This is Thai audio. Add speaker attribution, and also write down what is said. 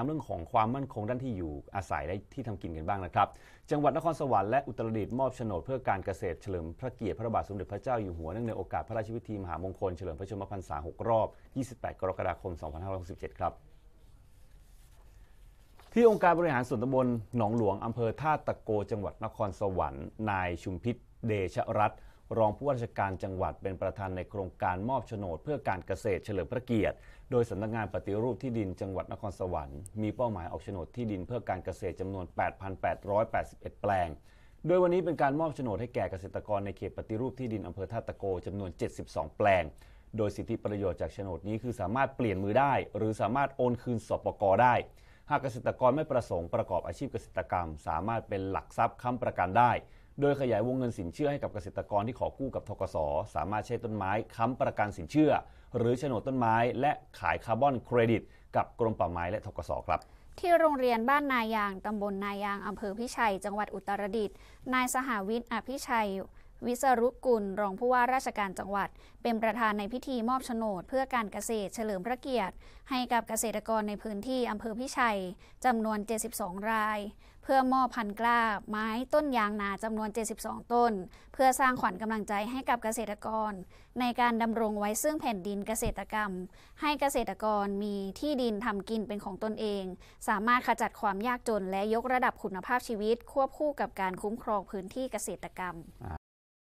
Speaker 1: ามเรื่องของความมั่นคงด้านที่อยู่อาศัยและที่ทำกินกันบ้างนะครับ จังหวัดนครสวรรค์และอุตรดิตถ์มอบโฉนด เพื่อการเกษตรเฉลิมพระเกียรติพระบาทสมเด็จพระเจ้าอยู่หัวเนื่องในโอกาสพระราชพิธีมหามงคลเฉลิมพระชนมพรรษา6รอบ 28 กรกฎาคม2567ครับ ที่องค์การบริหารส่วนตำบลหนองหลวงอำเภอท่าตะโกจังหวัดนครสวรรค์นายชุมพิษเดชรัตน์รองผู้ว่าราชการจังหวัดเป็นประธานในโครงการมอบโฉนดเพื่อการเกษตรเฉลิมพระเกียรติ โดยสำนักงานปฏิรูปที่ดินจังหวัดนครสวรรค์มีเป้าหมายออกโฉนดที่ดินเพื่อการเกษตรจำนวน 8,881 แปลง โดยวันนี้เป็นการมอบโฉนดให้แก่เกษตรกรในเขตปฏิรูปที่ดินอำเภอท่าตะโกจำนวน 72 แปลง โดยสิทธิประโยชน์จากโฉนดนี้คือสามารถเปลี่ยนมือได้ หรือสามารถโอนคืนสปกได้ หากเกษตรกรไม่ประสงค์ประกอบอาชีพเกษตรกรรม สามารถเป็นหลักทรัพย์ค้ำประกันได้โดยขยายวงเงินสินเชื่อให้กับเกษตรกรที่ขอกู้กับทกศสามารถใช้ต้นไม้ค้ำประกันสินเชื่อ หรือโฉนดต้นไม้ และขายคาร์บอนเครดิต กับกรมป่าไม้และทกศครับ
Speaker 2: ที่โรงเรียนบ้านนายาง ตำบลนายาง อำเภอพิชัย จังหวัดอุตรดิตถ์นายสหวิทย์อภิชัยวิศรุกุลรองผู้ว่าราชการจังหวัด เป็นประธานในพิธีมอบโฉนด เพื่อการเกษตรเฉลิมพระเกียรติ ให้กับเกษตรกรในพื้นที่อำเภอพิชัย จำนวน 72 ราย เพื่อมอบพันกล้าไม้ต้นยางนาจำนวน 72 ต้น เพื่อสร้างขวัญกำลังใจให้กับเกษตรกร ในการดำรงไว้ซึ่งแผ่นดินเกษตรกรรม ให้เกษตรกรมีที่ดินทำกินเป็นของตนเอง สามารถขจัดความยากจนและยกระดับคุณภาพชีวิต ควบคู่กับการคุ้มครองพื้นที่เกษตรกรรม